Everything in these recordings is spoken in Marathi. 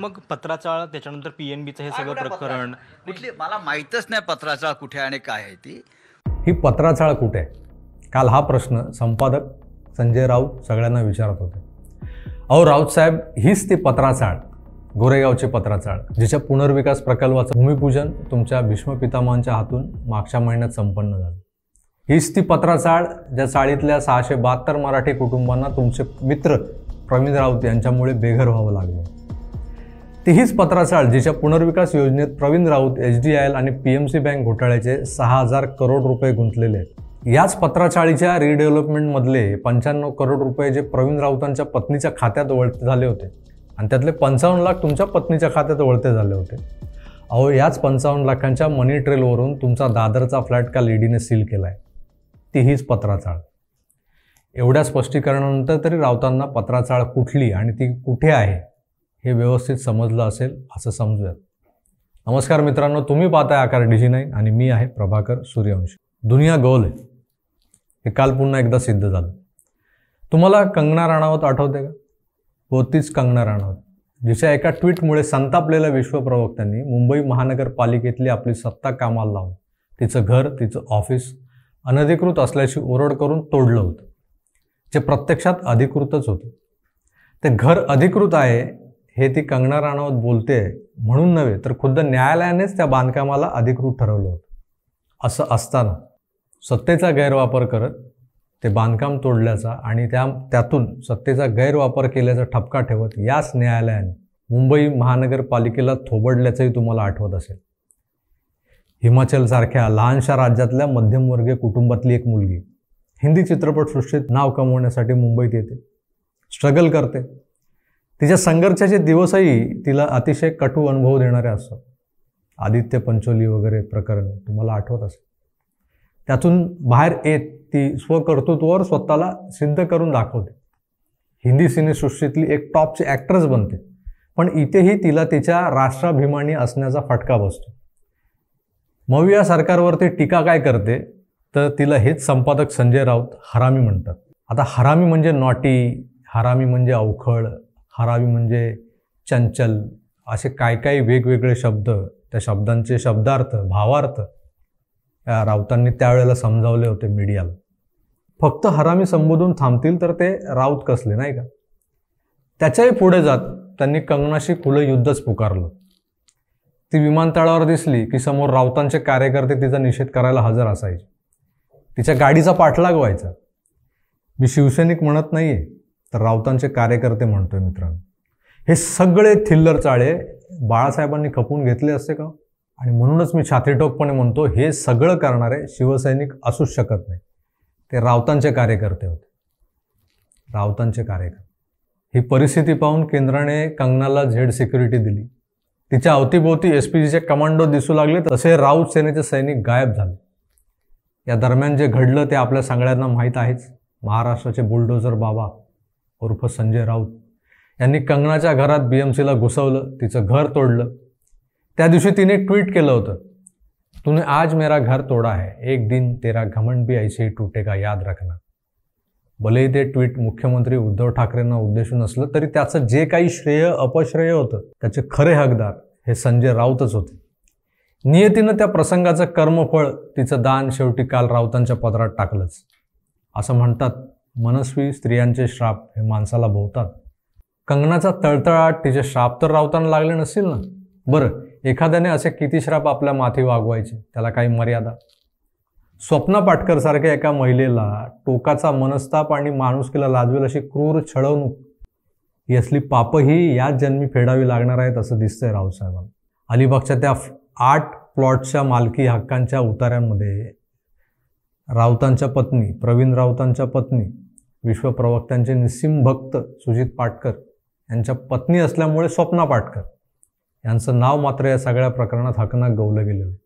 मग पत्राचाळ त्याच्यानंतर पीएनबीचं हे सगळं प्रकरण कुठली मला माहीतच नाही पत्राचा कुठे आणि काय आहे ती ही पत्राचाळ कुठे काल हा प्रश्न संपादक संजय राऊत सगळ्यांना विचारत होते अहो राऊत साहेब हीच ती पत्राचाळ गोरेगावची पत्राचाळ जिच्या पुनर्विकास प्रकल्पाचं भूमिपूजन तुमच्या भीष्म पितामहांच्या हातून मागच्या महिन्यात संपन्न झालं हीच ती पत्राचाळ ज्या चाळीतल्या सहाशे बहात्तर मराठी कुटुंबांना तुमचे मित्र प्रवीण राऊत यांच्यामुळे बेघर व्हावं लागलं तीहीच पत्राचाळ जिच्या पुनर्विकास योजनेत Pravin Raut H D I L आणि पी एम सी बँक घोटाळ्याचे सहा हजार करोड रुपये गुंतलेले आहेत याच पत्राचाळीच्या रिडेव्हलपमेंटमधले पंच्याण्णव करोड रुपये जे प्रवीण राऊतांच्या पत्नीच्या खात्यात वळते झाले होते आणि त्यातले पंचावन्न लाख तुमच्या पत्नीच्या खात्यात वळते झाले होते अहो याच पंचावन्न लाखांच्या मनी ट्रेलवरून तुमचा दादरचा फ्लॅट काल ईडीने e सील केला आहे तीहीच पत्राचाळ एवढ्या स्पष्टीकरणानंतर तरी राऊतांना पत्राचाळ कुठली आणि ती कुठे आहे हे व्यवस्थित समजलं असेल असं समजूयात नमस्कार मित्रांनो तुम्ही पाहताय आकार डिजी नाईन आणि मी आहे प्रभाकर सूर्यवंशी दुनिया गोल आहे हे काल पुन्हा एकदा सिद्ध झालं तुम्हाला कंगना राणावत आठवते का व तीच कंगना राणावत जिच्या एका ट्विटमुळे संतापलेल्या विश्वप्रवक्त्यांनी मुंबई महानगरपालिकेतली आपली सत्ता कामाला लावून तिचं घर तिचं ऑफिस अनधिकृत असल्याची ओरड करून तोडलं होतं जे प्रत्यक्षात अधिकृतच होतं ते घर अधिकृत आहे हे ती कंगना राणावत बोलते म्हणून नव्हे तर खुद्द न्यायालयानेच त्या बांधकामाला अधिकृत ठरवलं होतं असं असताना सत्तेचा गैरवापर करत ते बांधकाम तोडल्याचा आणि त्या त्यातून सत्तेचा गैरवापर केल्याचा ठपका ठेवत याच न्यायालयाने मुंबई महानगरपालिकेला थोबडल्याचंही तुम्हाला आठवत असेल हिमाचलसारख्या लहानशा राज्यातल्या मध्यमवर्गीय कुटुंबातली एक मुलगी हिंदी चित्रपटसृष्टीत नाव कमवण्यासाठी मुंबईत येते स्ट्रगल करते तिच्या संघर्षाचे दिवसही तिला अतिशय कटु अनुभव देणारे असतात आदित्य पंचोली वगैरे प्रकरण तुम्हाला आठवत असेल त्यातून बाहेर येत ती स्वकर्तृत्वावर स्वतःला सिद्ध करून दाखवते हिंदी सिनेसृष्टीतली एक टॉपची ॲक्ट्रेस बनते पण इथेही तिला तिच्या राष्ट्राभिमानी असण्याचा फटका बसतो मविया सरकारवरती टीका काय करते तर तिला हेच संपादक संजय राऊत हरामी म्हणतात आता हरामी म्हणजे नॉटी हरामी म्हणजे अवखळ हरावी म्हणजे चंचल असे काय काय वेगवेगळे शब्द त्या शब्दांचे शब्दार्थ भावार्थ या राऊतांनी त्यावेळेला समजावले होते मीडियाला फक्त हरामी संबोधून थांबतील तर ते राऊत कसले नाही का त्याच्याही पुढे जात त्यांनी कंगनाशी खुलं युद्धच पुकारलं ती विमानतळावर दिसली की समोर राऊतांचे कार्यकर्ते तिचा निषेध करायला हजर असायचे तिच्या गाडीचा पाठलाग व्हायचा मी शिवसैनिक म्हणत नाही आहे तर राऊतांचे कार्यकर्ते म्हणतोय मित्रांनो हे सगळे थिल्लर चाळे बाळासाहेबांनी खपून घेतले असते का आणि म्हणूनच मी छातीटोकपणे म्हणतो हे सगळं करणारे शिवसैनिक असूच शकत नाही ते राऊतांचे कार्यकर्ते होते राऊतांचे कार्यकर्ते ही परिस्थिती पाहून केंद्राने कंगनाला झेड सिक्युरिटी दिली तिच्या अवतीभोवती एस पी जीचे कमांडो दिसू लागले तसे राऊत सेनेचे सैनिक गायब झाले या दरम्यान जे घडलं ते आपल्या सगळ्यांना माहीत आहेच महाराष्ट्राचे बुलडोझर बाबा उर्फ संजय राऊत यांनी कंगनाच्या घरात बी एम सीला घुसवलं तिचं घर तोडलं त्या दिवशी तिने ट्विट केलं होतं तुने आज मेरा घर तोडा है एक दिन तेरा घमंड भी ऐसे टूटेगा याद रखना भलेही ते ट्विट मुख्यमंत्री उद्धव ठाकरेंना उद्देशून असलं तरी त्याचं जे काही श्रेय अपश्रेय होतं त्याचे खरे हकदार हे संजय राऊतच होते नियतीनं त्या प्रसंगाचं कर्मफळ तिचं दान शेवटी काल राऊतांच्या पदरात टाकलंच असं म्हणतात मनस्वी स्त्रियांचे श्राप हे माणसाला भोवतात कंगनाचा तळतळाट तिचे श्राप तर रावताना लागले नसेल ना बरं एखाद्याने असे किती श्राप आपल्या माथी वागवायचे त्याला काही मर्यादा स्वप्ना पाटकरसारख्या एका महिलेला टोकाचा मनस्ताप आणि माणुसकीला लाजवेल अशी क्रूर छळवणूक ही असली पापही याच जन्मी फेडावी लागणार आहेत असं दिसतंय रावसाहेबांना अलिबागच्या त्या आठ प्लॉटच्या मालकी हक्कांच्या उतार्यांमध्ये राऊतांच्या पत्नी प्रवीण राऊतांच्या पत्नी विश्वप्रवक्त्यांचे निस्सिम भक्त सुजित पाटकर यांच्या पत्नी असल्यामुळे स्वप्ना पाटकर यांचं नाव मात्र या सगळ्या प्रकरणात हकनाक गवलं गेलेलं आहे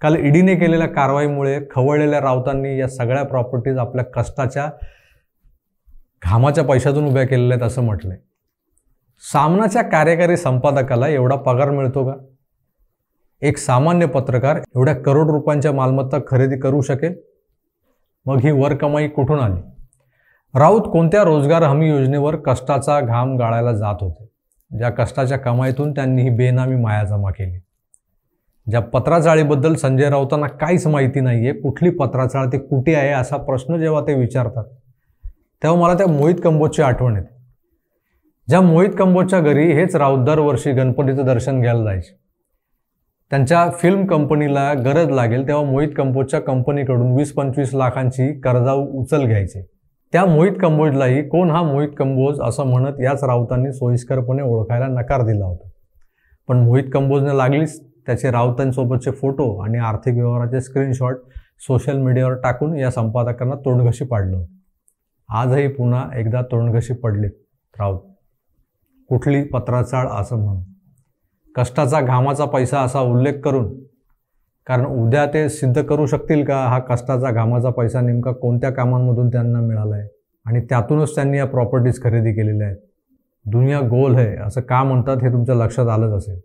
काल ईडीने केलेल्या कारवाईमुळे खवळलेल्या राऊतांनी या सगळ्या प्रॉपर्टीज आपल्या कष्टाच्या घामाच्या पैशातून उभ्या केलेल्या आहेत असं म्हटलंय सामनाच्या कार्यकारी संपादकाला एवढा पगार मिळतो का एक सामान्य पत्रकार एवढ्या करोड रुपयांच्या मालमत्ता खरेदी करू शकेल मग ही वरकमाई कुठून आली राऊत कोणत्या रोजगार हमी योजनेवर कष्टाचा घाम गाळायला जात होते ज्या कष्टाच्या कमाईतून त्यांनी ही बेनामी माया जमा केली ज्या पत्राचाळीबद्दल संजय राऊतांना काहीच माहिती नाही आहे कुठली पत्राचाळ ते कुठे आहे असा प्रश्न जेव्हा ते विचारतात तेव्हा मला त्या मोहित कंबोजची आठवण येते ज्या मोहित कंबोजच्या घरी हेच राऊत दरवर्षी गणपतीचं दर्शन घ्यायला जायचे त्यांच्या फिल्म कंपनीला गरज लागेल तेव्हा मोहित कंपोजच्या कंपनीकडून वीस पंचवीस लाखांची कर्जा उचल घ्यायचे त्या मोहित कंबोजलाही कोण हा मोहित कंबोज असं म्हणत याच राऊतांनी सोयीस्करपणे ओळखायला नकार दिला होता पण मोहित कंबोजने लागलीच त्याचे राऊतांसोबतचे फोटो आणि आर्थिक व्यवहाराचे स्क्रीनशॉट सोशल मीडियावर टाकून या संपादकांना तोंडघशी पाडलं आजही पुन्हा एकदा तोंडघशी पडले राऊत कुठली पत्राचाळ असं म्हणून कष्टाचा घामाचा पैसा असा उल्लेख करून कारण उद्या ते सिद्ध करू शकतील का हा कष्टाचा घामाचा पैसा नेमका कोणत्या कामांमधून त्यांना मिळाला आहे आणि त्यातूनच त्यांनी या प्रॉपर्टीज खरेदी केलेल्या आहेत दुनिया गोल आहे असं का म्हणतात हे तुमच्या लक्षात आलंच असेल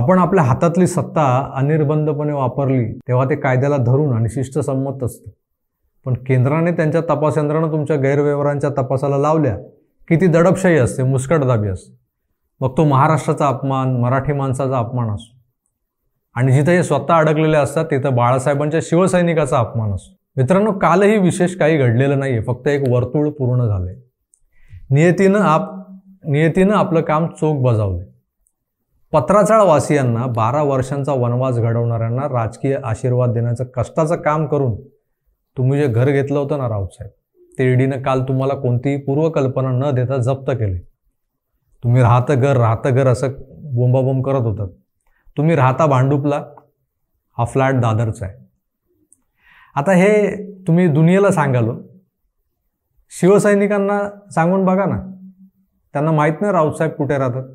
आपण आपल्या हातातली सत्ता अनिर्बंधपणे वापरली तेव्हा ते कायद्याला धरून आणि शिष्टसंमत असतं पण केंद्राने त्यांच्या तपास यंत्रणा तुमच्या गैरव्यवहारांच्या तपासाला लावल्या की ती दडपशाही असते मुस्कटदाबी असते मग तो महाराष्ट्राचा अपमान मराठी माणसाचा अपमान असतो आणि जिथे हे स्वतः अडकलेले असतात तिथं बाळासाहेबांच्या शिवसैनिकाचा अपमान असतो मित्रांनो कालही विशेष काही घडलेलं नाही आहे फक्त एक वर्तुळ पूर्ण झालंय नियतीनं आप नियतीनं आपलं काम चोख बजावले पत्राचाळवासियांना बारा वर्षांचा वनवास घडवणाऱ्यांना राजकीय आशीर्वाद देण्याचं कष्टाचं काम करून तुम्ही जे घर घेतलं होतं ना रावसाहेब ते ईडीनं काल तुम्हाला कोणतीही पूर्वकल्पना न देता जप्त केले तुम्ही राहतं घर राहतं घर असं बोंबाबोंब करत होतात तुम्ही राहता भांडुपला हा फ्लॅट दादरचा आहे आता हे तुम्ही दुनियेला सांगालो शिवसैनिकांना सांगून बघा ना त्यांना माहीत नाही राऊतसाहेब कुठे राहतात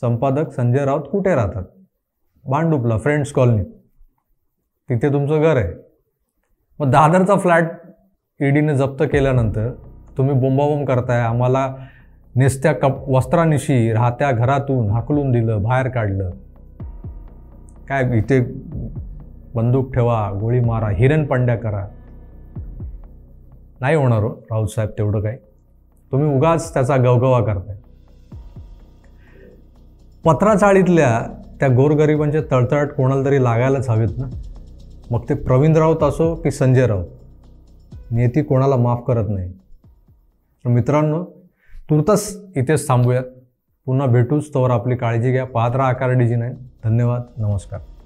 संपादक संजय राऊत कुठे राहतात भांडुपला फ्रेंड्स कॉलनी तिथे तुमचं घर आहे मग दादरचा फ्लॅट ईडीने जप्त केल्यानंतर तुम्ही बोंबाबोंब करताय आम्हाला नेसत्या कप वस्त्रानिशी राहत्या घरातून हाकलून दिलं बाहेर काढलं काय इथे बंदूक ठेवा गोळी मारा हिरण पांड्या करा नाही होणार हो साहेब तेवढं काय तुम्ही उगाच त्याचा गवगवा करताय पत्राचाळीतल्या त्या गोरगरिबांचे तळतळट कोणाला तरी लागायलाच हवेत ना मग ते प्रवीण राऊत असो की संजय राऊत नेती कोणाला माफ करत नाही तर मित्रांनो तुर्तस इथेच थांबूयात पुन्हा भेटूच तोवर आपली काळजी घ्या पादरा आकार डिजी धन्यवाद नमस्कार